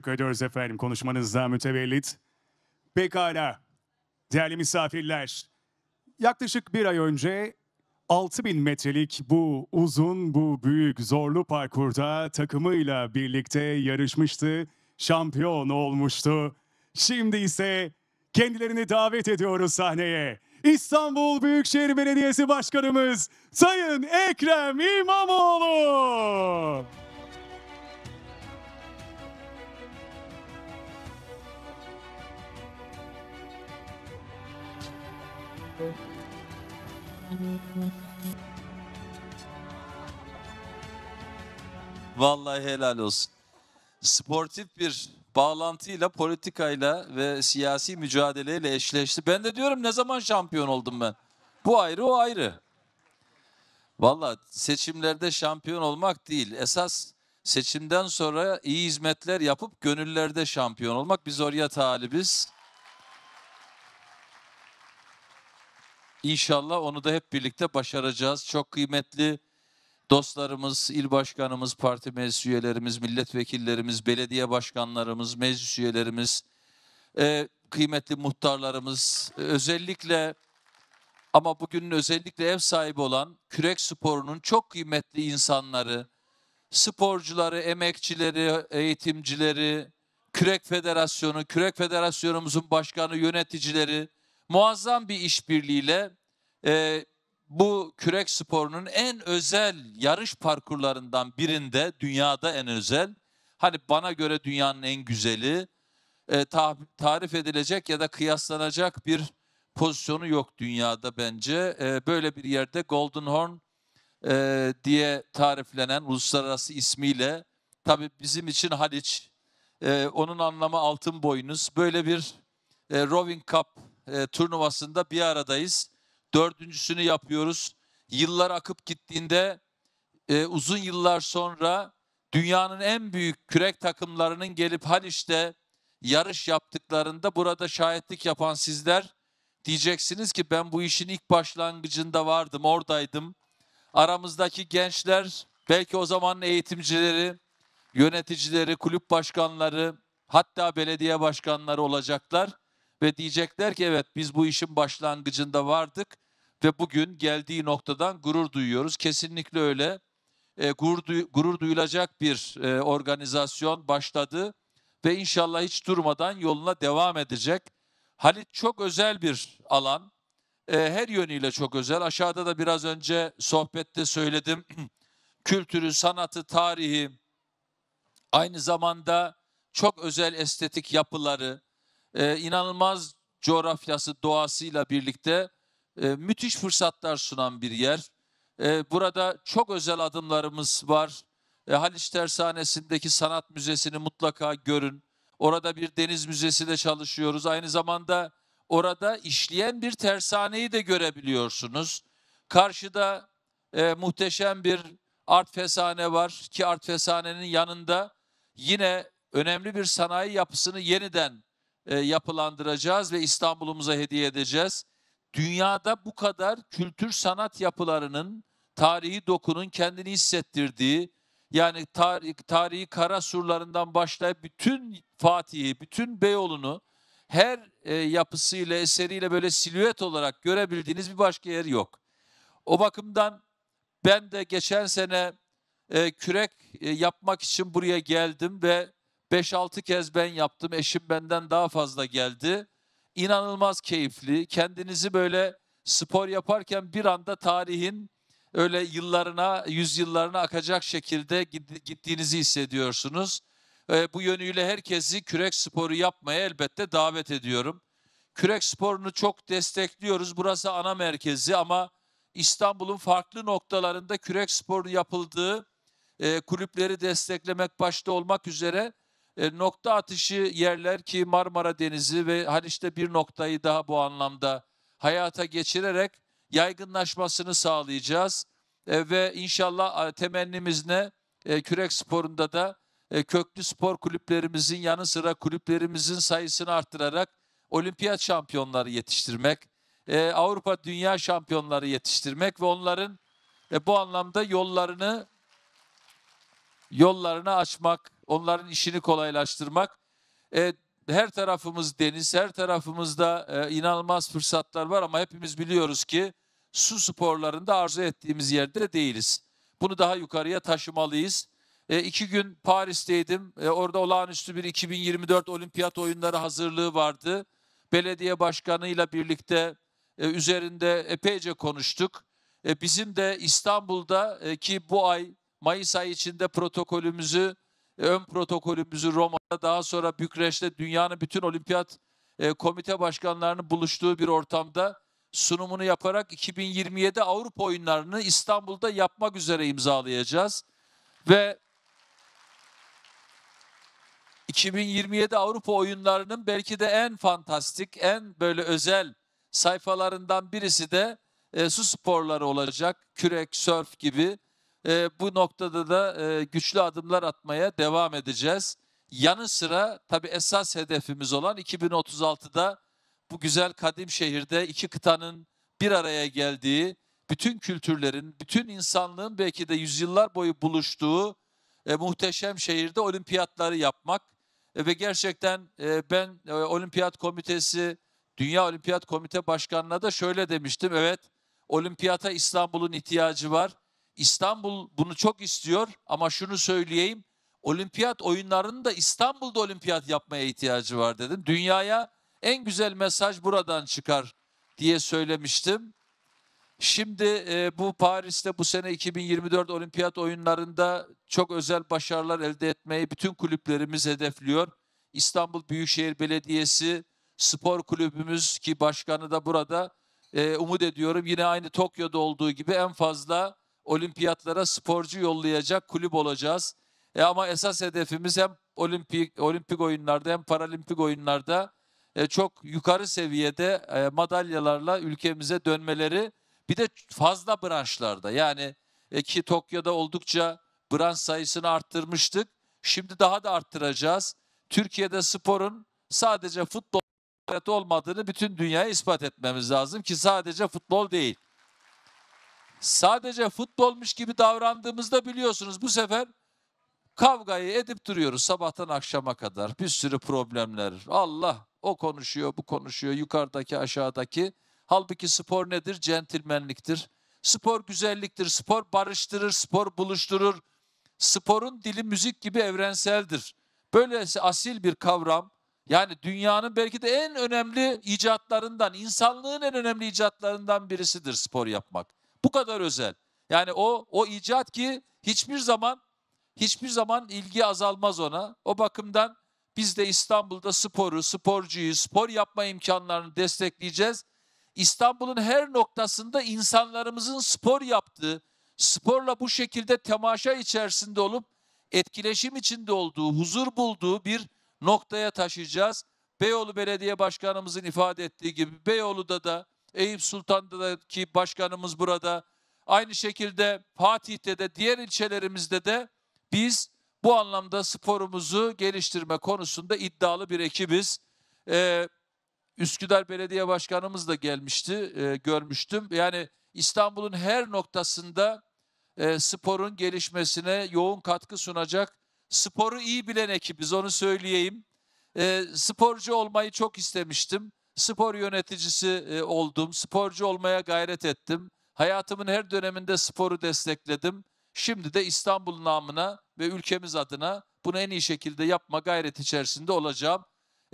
takip ediyoruz efendim konuşmanızda mütevellit. Pekala. Değerli misafirler, yaklaşık bir ay önce 6000 metrelik bu uzun, bu büyük, zorlu parkurda takımıyla birlikte yarışmıştı, şampiyon olmuştu. Şimdi ise kendilerini davet ediyoruz sahneye. İstanbul Büyükşehir Belediyesi Başkanımız Sayın Ekrem İmamoğlu. Vallahi helal olsun. Sportif bir bağlantıyla, politikayla ve siyasi mücadeleyle eşleşti. Ben de diyorum ne zaman şampiyon oldum ben? Bu ayrı, o ayrı. Vallahi seçimlerde şampiyon olmak değil. Esas seçimden sonra iyi hizmetler yapıp gönüllerde şampiyon olmak. Biz oraya talibiz. İnşallah onu da hep birlikte başaracağız. Çok kıymetli dostlarımız, il başkanımız, parti meclis üyelerimiz, milletvekillerimiz, belediye başkanlarımız, meclis üyelerimiz, e, kıymetli muhtarlarımız, e, özellikle ama bugünün özellikle ev sahibi olan kürek sporunun çok kıymetli insanları, sporcuları, emekçileri, eğitimcileri, kürek federasyonu, kürek federasyonumuzun başkanı, yöneticileri, muazzam bir işbirliğiyle e, bu kürek sporunun en özel yarış parkurlarından birinde dünyada en özel hani bana göre dünyanın en güzeli e, ta, tarif edilecek ya da kıyaslanacak bir pozisyonu yok dünyada bence. E, böyle bir yerde Golden Horn e, diye tariflenen uluslararası ismiyle tabi bizim için Haliç e, onun anlamı altın boynuz böyle bir e, Roving Cup e, turnuvasında bir aradayız. Dördüncüsünü yapıyoruz. Yıllar akıp gittiğinde e, uzun yıllar sonra dünyanın en büyük kürek takımlarının gelip Haliç'te yarış yaptıklarında burada şahitlik yapan sizler diyeceksiniz ki ben bu işin ilk başlangıcında vardım, oradaydım. Aramızdaki gençler, belki o zamanın eğitimcileri, yöneticileri, kulüp başkanları, hatta belediye başkanları olacaklar ve diyecekler ki evet biz bu işin başlangıcında vardık ve bugün geldiği noktadan gurur duyuyoruz. Kesinlikle öyle. E, gurur, duy, gurur duyulacak bir e, organizasyon başladı ve inşallah hiç durmadan yoluna devam edecek. Halit çok özel bir alan. E, her yönüyle çok özel. Aşağıda da biraz önce sohbette söyledim. Kültürü, sanatı, tarihi, aynı zamanda çok özel estetik yapıları, e, inanılmaz coğrafyası, doğasıyla birlikte e, müthiş fırsatlar sunan bir yer. E, burada çok özel adımlarımız var. E, Haliç Tersanesi'ndeki sanat müzesini mutlaka görün. Orada bir deniz müzesi de çalışıyoruz. Aynı zamanda orada işleyen bir tersaneyi de görebiliyorsunuz. Karşıda e, muhteşem bir art fesane var ki art fesanenin yanında yine önemli bir sanayi yapısını yeniden e, yapılandıracağız ve İstanbul'umuza hediye edeceğiz. Dünyada bu kadar kültür sanat yapılarının, tarihi dokunun kendini hissettirdiği, yani tarih, tarihi kara surlarından başlayıp bütün Fatih'i, bütün Beyoğlu'nu her e, yapısıyla, eseriyle böyle silüet olarak görebildiğiniz bir başka yer yok. O bakımdan ben de geçen sene e, kürek e, yapmak için buraya geldim ve 5-6 kez ben yaptım. Eşim benden daha fazla geldi. İnanılmaz keyifli. Kendinizi böyle spor yaparken bir anda tarihin öyle yıllarına, yüzyıllarına akacak şekilde gittiğinizi hissediyorsunuz. Ee, bu yönüyle herkesi kürek sporu yapmaya elbette davet ediyorum. Kürek sporunu çok destekliyoruz. Burası ana merkezi ama İstanbul'un farklı noktalarında kürek sporu yapıldığı e, kulüpleri desteklemek başta olmak üzere e, nokta atışı yerler ki Marmara Denizi ve Haliç'te bir noktayı daha bu anlamda hayata geçirerek yaygınlaşmasını sağlayacağız. E, ve inşallah e, temennimiz ne? E, kürek sporunda da köklü spor kulüplerimizin yanı sıra kulüplerimizin sayısını arttırarak olimpiyat şampiyonları yetiştirmek, Avrupa dünya şampiyonları yetiştirmek ve onların bu anlamda yollarını yollarını açmak onların işini kolaylaştırmak. E, her tarafımız deniz, her tarafımızda e, inanılmaz fırsatlar var ama hepimiz biliyoruz ki su sporlarında arzu ettiğimiz yerde değiliz. Bunu daha yukarıya taşımalıyız. E, iki gün Paris'teydim. E, orada olağanüstü bir 2024 olimpiyat oyunları hazırlığı vardı. Belediye başkanıyla birlikte e, üzerinde epeyce konuştuk. E, bizim de İstanbul'da e, ki bu ay Mayıs ayı içinde protokolümüzü ön protokolümüzü Roma'da daha sonra Bükreş'te dünyanın bütün olimpiyat e, komite başkanlarının buluştuğu bir ortamda sunumunu yaparak 2027 Avrupa oyunlarını İstanbul'da yapmak üzere imzalayacağız. Ve 2027 Avrupa oyunlarının belki de en fantastik, en böyle özel sayfalarından birisi de e, su sporları olacak. Kürek, sörf gibi e, bu noktada da e, güçlü adımlar atmaya devam edeceğiz. Yanı sıra tabi esas hedefimiz olan 2036'da bu güzel kadim şehirde iki kıtanın bir araya geldiği, bütün kültürlerin, bütün insanlığın belki de yüzyıllar boyu buluştuğu e, muhteşem şehirde olimpiyatları yapmak e, ve gerçekten e, ben e, olimpiyat komitesi, Dünya Olimpiyat Komite Başkanı'na da şöyle demiştim, evet olimpiyata İstanbul'un ihtiyacı var İstanbul bunu çok istiyor ama şunu söyleyeyim. Olimpiyat oyunlarını da İstanbul'da olimpiyat yapmaya ihtiyacı var dedim. Dünyaya en güzel mesaj buradan çıkar diye söylemiştim. Şimdi e, bu Paris'te bu sene 2024 olimpiyat oyunlarında çok özel başarılar elde etmeyi bütün kulüplerimiz hedefliyor. İstanbul Büyükşehir Belediyesi spor kulübümüz ki başkanı da burada e, umut ediyorum. Yine aynı Tokyo'da olduğu gibi en fazla olimpiyatlara sporcu yollayacak kulüp olacağız. E ama esas hedefimiz hem olimpik, olimpik oyunlarda hem paralimpik oyunlarda e, çok yukarı seviyede e, madalyalarla ülkemize dönmeleri bir de fazla branşlarda yani e, ki Tokyo'da oldukça branş sayısını arttırmıştık. Şimdi daha da arttıracağız. Türkiye'de sporun sadece futbol olmadığını bütün dünyaya ispat etmemiz lazım ki sadece futbol değil sadece futbolmuş gibi davrandığımızda biliyorsunuz bu sefer kavgayı edip duruyoruz sabahtan akşama kadar. Bir sürü problemler. Allah o konuşuyor, bu konuşuyor, yukarıdaki, aşağıdaki. Halbuki spor nedir? Centilmenliktir. Spor güzelliktir, spor barıştırır, spor buluşturur. Sporun dili müzik gibi evrenseldir. Böylesi asil bir kavram. Yani dünyanın belki de en önemli icatlarından, insanlığın en önemli icatlarından birisidir spor yapmak. Bu kadar özel. Yani o o icat ki hiçbir zaman hiçbir zaman ilgi azalmaz ona. O bakımdan biz de İstanbul'da sporu, sporcuyu, spor yapma imkanlarını destekleyeceğiz. İstanbul'un her noktasında insanlarımızın spor yaptığı, sporla bu şekilde temaşa içerisinde olup etkileşim içinde olduğu, huzur bulduğu bir noktaya taşıyacağız. Beyoğlu Belediye Başkanımızın ifade ettiği gibi Beyoğlu'da da Eyüp Sultan'daki başkanımız burada. Aynı şekilde Fatih'te de diğer ilçelerimizde de biz bu anlamda sporumuzu geliştirme konusunda iddialı bir ekibiz. Ee, Üsküdar Belediye Başkanımız da gelmişti, e, görmüştüm. Yani İstanbul'un her noktasında e, sporun gelişmesine yoğun katkı sunacak. Sporu iyi bilen ekibiz, onu söyleyeyim. E, sporcu olmayı çok istemiştim spor yöneticisi e, oldum, sporcu olmaya gayret ettim. Hayatımın her döneminde sporu destekledim. Şimdi de İstanbul namına ve ülkemiz adına bunu en iyi şekilde yapma gayret içerisinde olacağım.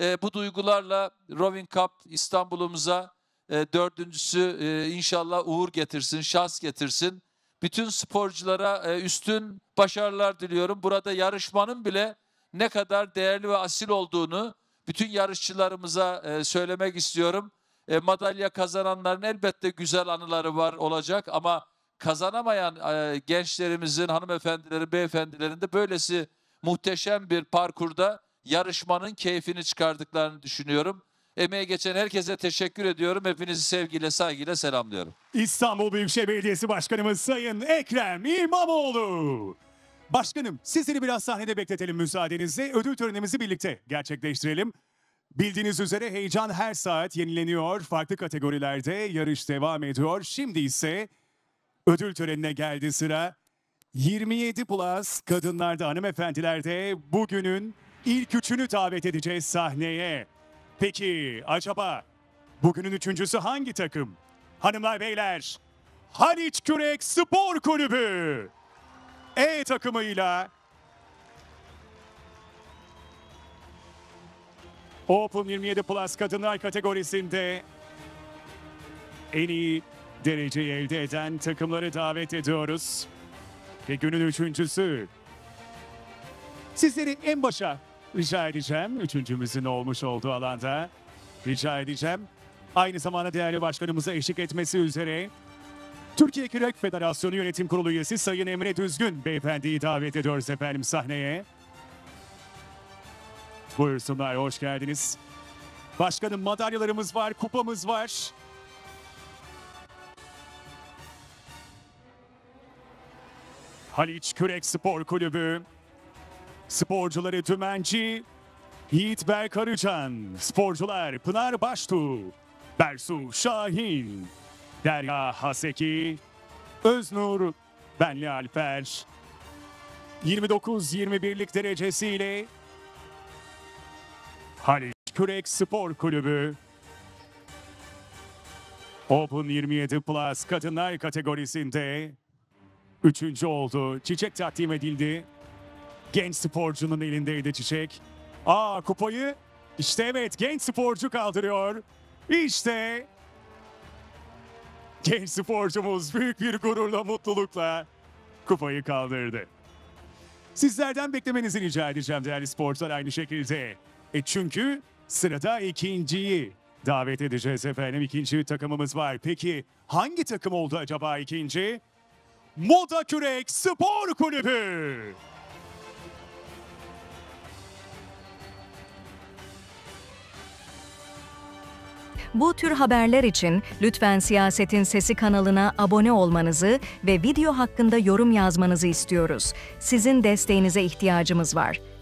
E, bu duygularla Rowing Cup İstanbul'umuza e, dördüncüsü e, inşallah uğur getirsin, şans getirsin. Bütün sporculara e, üstün başarılar diliyorum. Burada yarışmanın bile ne kadar değerli ve asil olduğunu bütün yarışçılarımıza e, söylemek istiyorum. E, madalya kazananların elbette güzel anıları var olacak ama kazanamayan e, gençlerimizin, hanımefendilerin, beyefendilerin de böylesi muhteşem bir parkurda yarışmanın keyfini çıkardıklarını düşünüyorum. Emeğe geçen herkese teşekkür ediyorum. Hepinizi sevgiyle, saygıyla selamlıyorum. İstanbul Büyükşehir Belediyesi Başkanımız Sayın Ekrem İmamoğlu. Başkanım sizleri biraz sahnede bekletelim müsaadenizle. Ödül törenimizi birlikte gerçekleştirelim. Bildiğiniz üzere heyecan her saat yenileniyor. Farklı kategorilerde yarış devam ediyor. Şimdi ise ödül törenine geldi sıra. 27 plus kadınlarda hanımefendilerde bugünün ilk üçünü davet edeceğiz sahneye. Peki acaba bugünün üçüncüsü hangi takım? Hanımlar beyler Haliç Kürek Spor Kulübü. E takımıyla Open 27 Plus kadınlar kategorisinde en iyi dereceyi elde eden takımları davet ediyoruz. Ve günün üçüncüsü. Sizleri en başa rica edeceğim. Üçüncümüzün olmuş olduğu alanda rica edeceğim. Aynı zamanda değerli başkanımıza eşlik etmesi üzere Türkiye Kürek Federasyonu Yönetim Kurulu üyesi Sayın Emre Düzgün beyefendiyi davet ediyoruz efendim sahneye. Buyursunlar, hoş geldiniz. Başkanım madalyalarımız var, kupamız var. Haliç Kürek Spor Kulübü. Sporcuları Tümenci, Yiğit Berk Sporcular Pınar Baştu, Bersu Şahin. Derya Haseki, Öznur, Benli Alper. 29-21'lik derecesiyle Halil Kürek Spor Kulübü. Open 27 Plus kadınlar kategorisinde üçüncü oldu. Çiçek takdim edildi. Genç sporcunun elindeydi çiçek. Aa kupayı işte evet genç sporcu kaldırıyor. İşte Genç sporcumuz büyük bir gururla, mutlulukla kupayı kaldırdı. Sizlerden beklemenizi rica edeceğim değerli sporcular aynı şekilde. E çünkü sırada ikinciyi davet edeceğiz efendim. İkinci takımımız var. Peki hangi takım oldu acaba ikinci? Moda Kürek Spor Kulübü. Bu tür haberler için lütfen Siyasetin Sesi kanalına abone olmanızı ve video hakkında yorum yazmanızı istiyoruz. Sizin desteğinize ihtiyacımız var.